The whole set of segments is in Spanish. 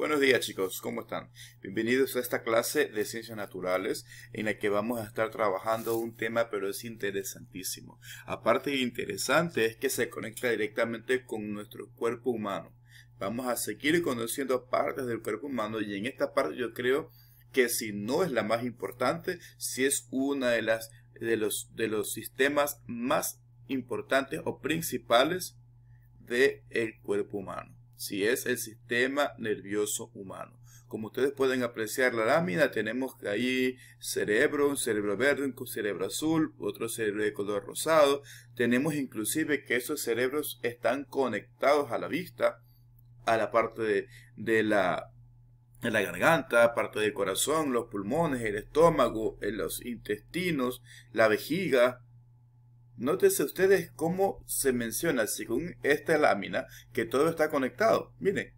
Buenos días chicos, ¿cómo están? Bienvenidos a esta clase de ciencias naturales en la que vamos a estar trabajando un tema pero es interesantísimo. Aparte interesante es que se conecta directamente con nuestro cuerpo humano. Vamos a seguir conociendo partes del cuerpo humano y en esta parte yo creo que si no es la más importante, si es una de las de los de los sistemas más importantes o principales del cuerpo humano si es el sistema nervioso humano. Como ustedes pueden apreciar la lámina, tenemos ahí cerebro, un cerebro verde, un cerebro azul, otro cerebro de color rosado. Tenemos inclusive que esos cerebros están conectados a la vista, a la parte de, la la garganta, parte del corazón, los pulmones, el estómago, los intestinos, la vejiga, Nótese ustedes cómo se menciona, según esta lámina, que todo está conectado. Miren,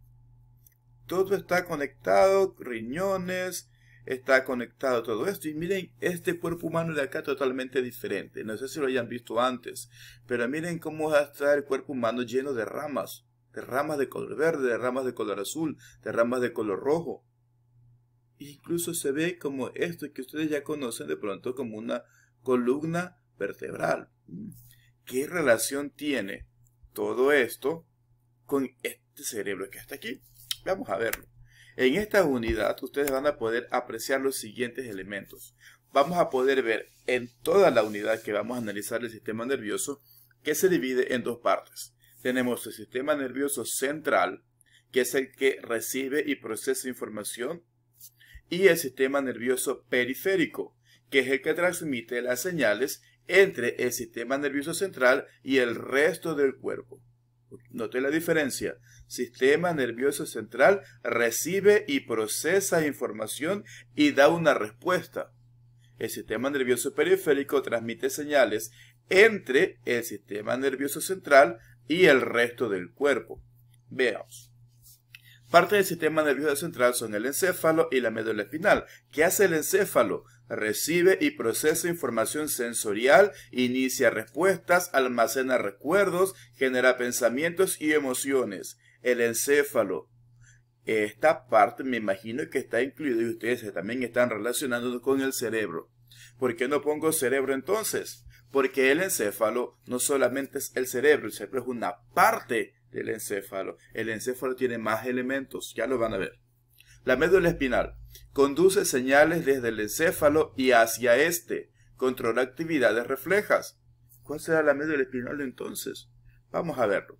todo está conectado, riñones, está conectado todo esto. Y miren este cuerpo humano de acá totalmente diferente. No sé si lo hayan visto antes, pero miren cómo está el cuerpo humano lleno de ramas. De ramas de color verde, de ramas de color azul, de ramas de color rojo. Incluso se ve como esto que ustedes ya conocen de pronto como una columna vertebral. ¿Qué relación tiene todo esto con este cerebro que está aquí? Vamos a verlo. En esta unidad ustedes van a poder apreciar los siguientes elementos. Vamos a poder ver en toda la unidad que vamos a analizar el sistema nervioso que se divide en dos partes. Tenemos el sistema nervioso central, que es el que recibe y procesa información, y el sistema nervioso periférico, que es el que transmite las señales entre el sistema nervioso central y el resto del cuerpo. Note la diferencia. Sistema nervioso central recibe y procesa información y da una respuesta. El sistema nervioso periférico transmite señales entre el sistema nervioso central y el resto del cuerpo. Veamos. Parte del sistema nervioso central son el encéfalo y la médula espinal. ¿Qué hace el encéfalo? recibe y procesa información sensorial, inicia respuestas, almacena recuerdos, genera pensamientos y emociones. El encéfalo. Esta parte me imagino que está incluida y ustedes también están relacionando con el cerebro. ¿Por qué no pongo cerebro entonces? Porque el encéfalo no solamente es el cerebro, el cerebro es una parte del encéfalo. El encéfalo tiene más elementos, ya lo van a ver. La médula espinal conduce señales desde el encéfalo y hacia este, controla actividades reflejas. ¿Cuál será la médula espinal entonces? Vamos a verlo.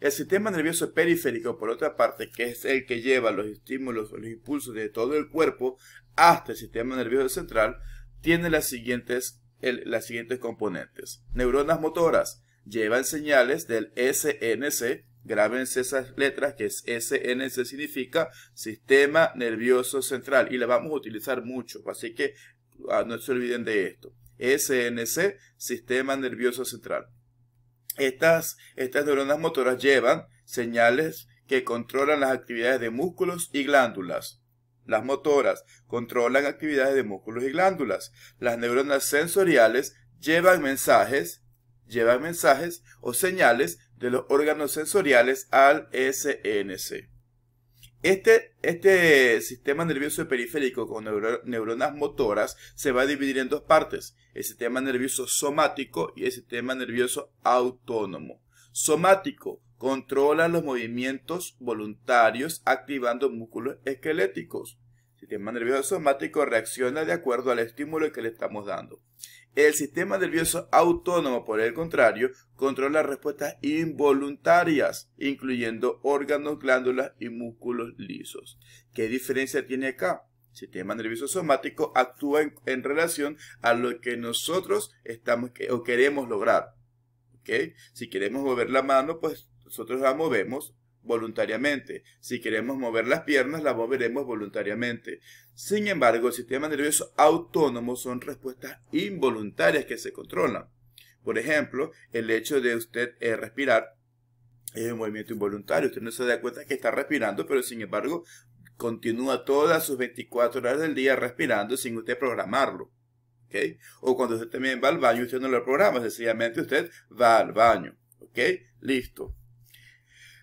El sistema nervioso periférico, por otra parte, que es el que lleva los estímulos o los impulsos de todo el cuerpo hasta el sistema nervioso central, tiene las siguientes, las siguientes componentes. Neuronas motoras llevan señales del SNC Grábense esas letras que es SNC significa Sistema Nervioso Central y la vamos a utilizar mucho, así que ah, no se olviden de esto. SNC, Sistema Nervioso Central. Estas, estas neuronas motoras llevan señales que controlan las actividades de músculos y glándulas. Las motoras controlan actividades de músculos y glándulas. Las neuronas sensoriales llevan mensajes Lleva mensajes o señales de los órganos sensoriales al SNC. Este, este sistema nervioso periférico con neuronas motoras se va a dividir en dos partes, el sistema nervioso somático y el sistema nervioso autónomo. Somático controla los movimientos voluntarios activando músculos esqueléticos. El sistema nervioso somático reacciona de acuerdo al estímulo que le estamos dando. El sistema nervioso autónomo, por el contrario, controla respuestas involuntarias, incluyendo órganos, glándulas y músculos lisos. ¿Qué diferencia tiene acá? El sistema nervioso somático actúa en, relación a lo que nosotros estamos o queremos lograr. Si queremos mover la mano, pues nosotros la movemos voluntariamente. Si queremos mover las piernas, las moveremos voluntariamente. Sin embargo, el sistema nervioso autónomo son respuestas involuntarias que se controlan. Por ejemplo, el hecho de usted eh, respirar es un movimiento involuntario. Usted no se da cuenta que está respirando, pero sin embargo continúa todas sus 24 horas del día respirando sin usted programarlo. O cuando usted también va al baño, usted no lo programa, sencillamente usted va al baño. ¿Ok? Listo.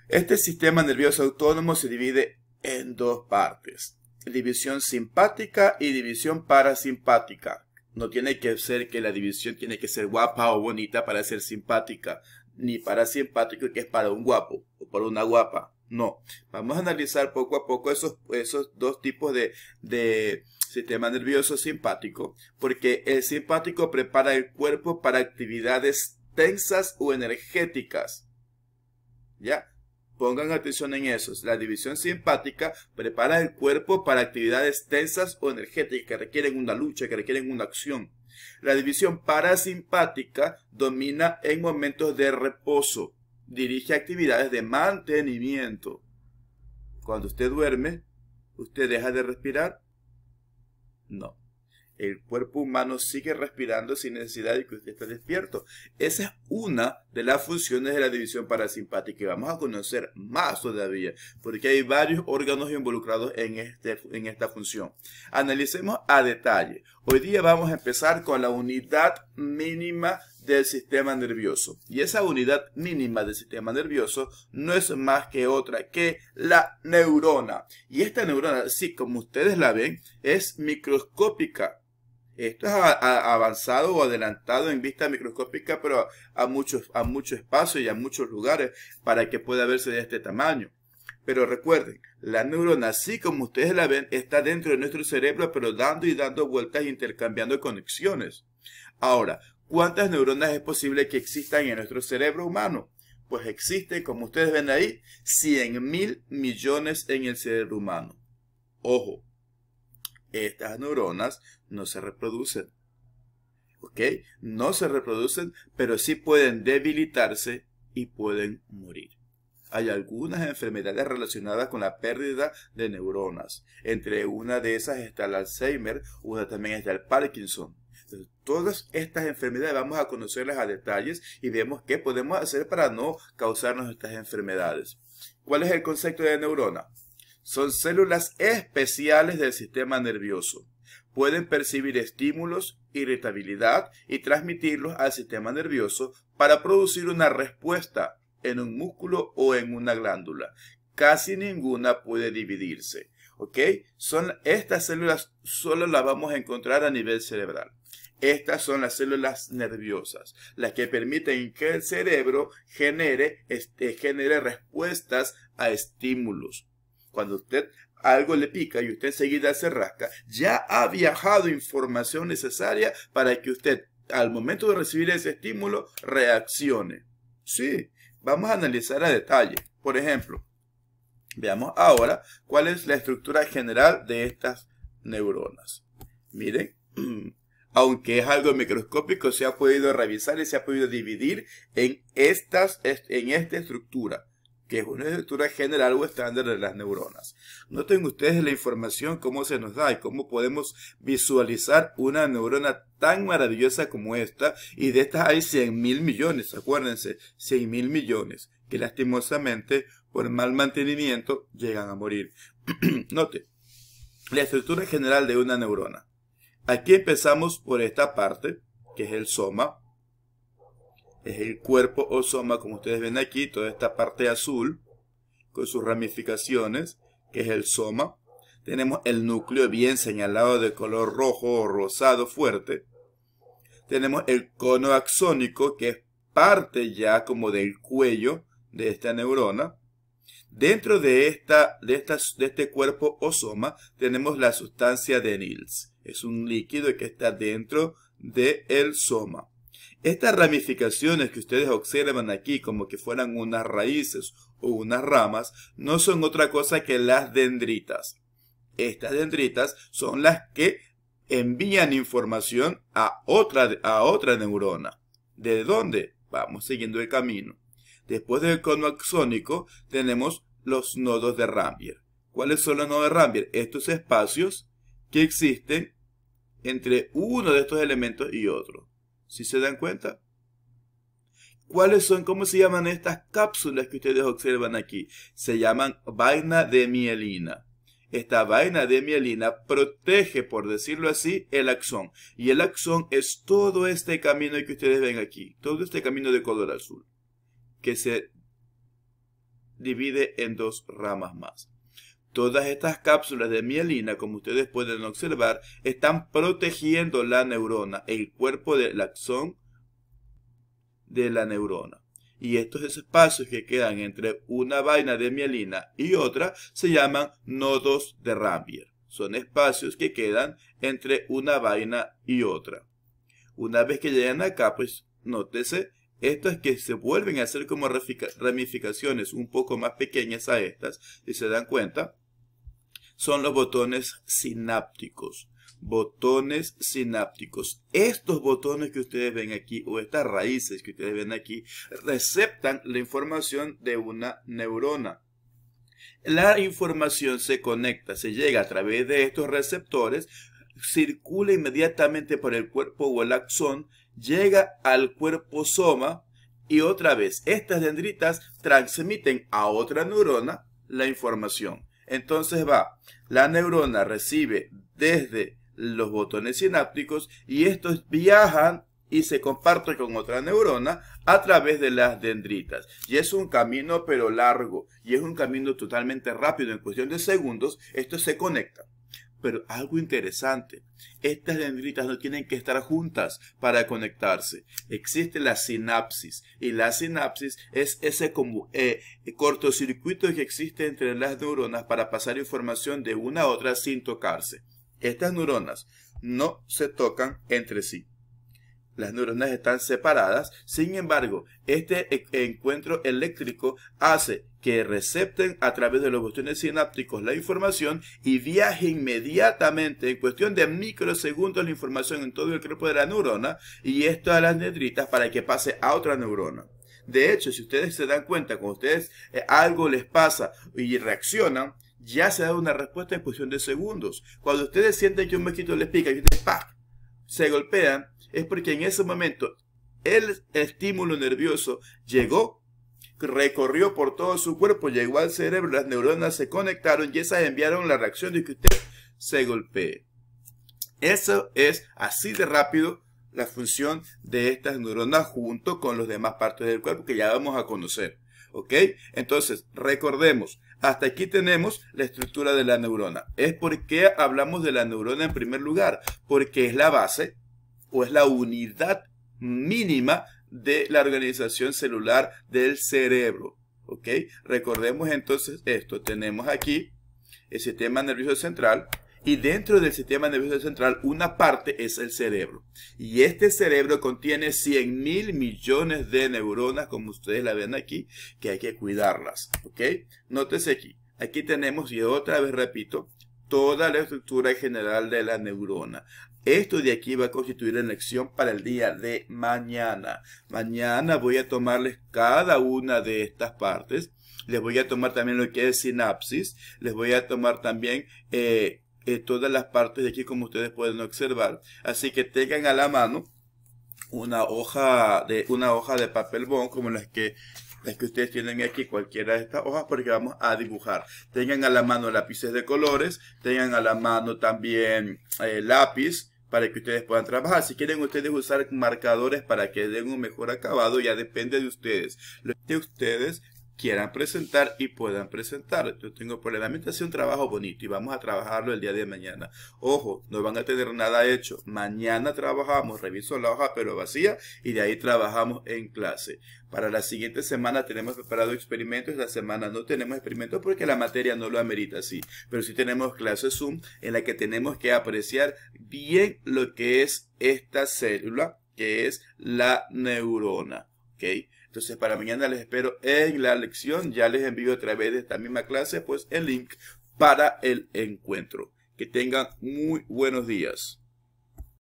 Este sistema nervioso autónomo se divide en dos partes, división simpática y división parasimpática. No tiene que ser que la división tiene que ser guapa o bonita para ser simpática, ni parasimpático que es para un guapo o para una guapa. No, vamos a analizar poco a poco esos, esos dos tipos de, de sistema nervioso simpático, porque el simpático prepara el cuerpo para actividades tensas o energéticas. ¿Ya? Pongan atención en eso. La división simpática prepara el cuerpo para actividades tensas o energéticas que requieren una lucha, que requieren una acción. La división parasimpática domina en momentos de reposo. Dirige actividades de mantenimiento. Cuando usted duerme, ¿usted deja de respirar? No el cuerpo humano sigue respirando sin necesidad de que usted esté despierto. Esa es una de las funciones de la división parasimpática y vamos a conocer más todavía porque hay varios órganos involucrados en, este, en esta función. Analicemos a detalle. Hoy día vamos a empezar con la unidad mínima del sistema nervioso. Y esa unidad mínima del sistema nervioso no es más que otra que la neurona. Y esta neurona, sí, como ustedes la ven, es microscópica esto es avanzado o adelantado en vista microscópica, pero a, muchos, mucho espacio y a muchos lugares para que pueda verse de este tamaño. Pero recuerden, la neurona, así como ustedes la ven, está dentro de nuestro cerebro, pero dando y dando vueltas, e intercambiando conexiones. Ahora, ¿cuántas neuronas es posible que existan en nuestro cerebro humano? Pues existen, como ustedes ven ahí, 100 mil millones en el cerebro humano. Ojo, estas neuronas no se reproducen. ¿Ok? No se reproducen, pero sí pueden debilitarse y pueden morir. Hay algunas enfermedades relacionadas con la pérdida de neuronas. Entre una de esas está el Alzheimer, una también está el Parkinson. todas estas enfermedades vamos a conocerlas a detalles y vemos qué podemos hacer para no causarnos estas enfermedades. ¿Cuál es el concepto de neurona? Son células especiales del sistema nervioso. Pueden percibir estímulos, irritabilidad y transmitirlos al sistema nervioso para producir una respuesta en un músculo o en una glándula. Casi ninguna puede dividirse. ¿Ok? Son, estas células solo las vamos a encontrar a nivel cerebral. Estas son las células nerviosas, las que permiten que el cerebro genere este, respuestas a estímulos. Cuando usted algo le pica y usted enseguida se rasca, ya ha viajado información necesaria para que usted al momento de recibir ese estímulo reaccione. Sí, vamos a analizar a detalle. Por ejemplo, veamos ahora cuál es la estructura general de estas neuronas. Miren, aunque es algo microscópico, se ha podido revisar y se ha podido dividir en, en esta estructura que es una estructura general o estándar de las neuronas. Noten ustedes la información, cómo se nos da y cómo podemos visualizar una neurona tan maravillosa como esta, y de estas hay 100 mil millones, acuérdense, 100 mil millones, que lastimosamente, por mal mantenimiento, llegan a morir. Note, la estructura general de una neurona. Aquí empezamos por esta parte, que es el soma, es el cuerpo o soma, como ustedes ven aquí, toda esta parte azul, con sus ramificaciones, que es el soma. Tenemos el núcleo bien señalado de color rojo o rosado fuerte. Tenemos el cono axónico, que es parte ya como del cuello de esta neurona. Dentro de, esta, de, este cuerpo o soma tenemos la sustancia de Nils. Es un líquido que está dentro del el soma. Estas ramificaciones que ustedes observan aquí como que fueran unas raíces o unas ramas no son otra cosa que las dendritas. Estas dendritas son las que envían información a otra, a otra neurona. ¿De dónde? Vamos siguiendo el camino. Después del cono axónico tenemos los nodos de Rambier. ¿Cuáles son los nodos de Rambier? Estos espacios que existen entre uno de estos elementos y otro. Si se dan cuenta. ¿Cuáles son, cómo se llaman estas cápsulas que ustedes observan aquí? Se llaman vaina de mielina. Esta vaina de mielina protege, por decirlo así, el axón. Y el axón es todo este camino que ustedes ven aquí, todo este camino de color azul, que se divide en dos ramas más. Todas estas cápsulas de mielina, como ustedes pueden observar, están protegiendo la neurona, el cuerpo del axón de la neurona. Y estos espacios que quedan entre una vaina de mielina y otra se llaman nodos de Rambier. Son espacios que quedan entre una vaina y otra. Una vez que llegan acá, pues nótese, estas que se vuelven a hacer como ramificaciones un poco más pequeñas a estas, si se dan cuenta, son los botones sinápticos. Botones sinápticos. Estos botones que ustedes ven aquí o estas raíces que ustedes ven aquí receptan la información de una neurona. La información se conecta, se llega a través de estos receptores, circula inmediatamente por el cuerpo o el axón, llega al cuerpo soma y otra vez estas dendritas transmiten a otra neurona la información. Entonces va, la neurona recibe desde los botones sinápticos y estos viajan y se comparten con otra neurona a través de las dendritas. Y es un camino pero largo y es un camino totalmente rápido. En cuestión de segundos, esto se conecta. Pero algo interesante, estas dendritas no tienen que estar juntas para conectarse. Existe la sinapsis y la sinapsis es ese eh, cortocircuito que existe entre las neuronas para pasar información de una a otra sin tocarse. Estas neuronas no se tocan entre sí las neuronas están separadas, sin embargo, este e-, encuentro eléctrico hace que recepten a través de los botones sinápticos la información y viaje inmediatamente, en cuestión de microsegundos, la información en todo el cuerpo de la neurona y esto a las netritas para que pase a otra neurona. De hecho, si ustedes se dan cuenta, cuando ustedes eh, algo les pasa y reaccionan, ya se da una respuesta en cuestión de segundos. Cuando ustedes sienten que un mosquito les pica y ustedes ¡pah! se golpean es porque en ese momento el estímulo nervioso llegó, recorrió por todo su cuerpo, llegó al cerebro, las neuronas se conectaron y esas enviaron la reacción de que usted se golpee. Eso es así de rápido la función de estas neuronas junto con las demás partes del cuerpo que ya vamos a conocer. ¿Ok? Entonces, recordemos, hasta aquí tenemos la estructura de la neurona. Es por qué hablamos de la neurona en primer lugar, porque es la base o es la unidad mínima de la organización celular del cerebro. ¿Ok? Recordemos entonces esto. Tenemos aquí el sistema nervioso central, y dentro del sistema nervioso central una parte es el cerebro. Y este cerebro contiene 100 mil millones de neuronas, como ustedes la ven aquí, que hay que cuidarlas. ¿Ok? Nótese aquí. Aquí tenemos, y otra vez repito, toda la estructura general de la neurona. Esto de aquí va a constituir la lección para el día de mañana. Mañana voy a tomarles cada una de estas partes. Les voy a tomar también lo que es sinapsis. Les voy a tomar también eh, eh, todas las partes de aquí como ustedes pueden observar. Así que tengan a la mano una hoja de, una hoja de papel bond como las que las que ustedes tienen aquí, cualquiera de estas hojas, porque vamos a dibujar. Tengan a la mano lápices de colores, tengan a la mano también eh, lápiz para que ustedes puedan trabajar. Si quieren ustedes usar marcadores para que den un mejor acabado, ya depende de ustedes. Lo de ustedes quieran presentar y puedan presentar. Yo tengo probablemente hacer un trabajo bonito y vamos a trabajarlo el día de mañana. Ojo, no van a tener nada hecho. Mañana trabajamos, reviso la hoja pero vacía y de ahí trabajamos en clase. Para la siguiente semana tenemos preparado experimentos, la semana no tenemos experimentos porque la materia no lo amerita así, pero sí tenemos clase Zoom en la que tenemos que apreciar bien lo que es esta célula, que es la neurona, ¿ok? Entonces, para mañana les espero en la lección. Ya les envío otra vez de esta misma clase, pues el link para el encuentro. Que tengan muy buenos días.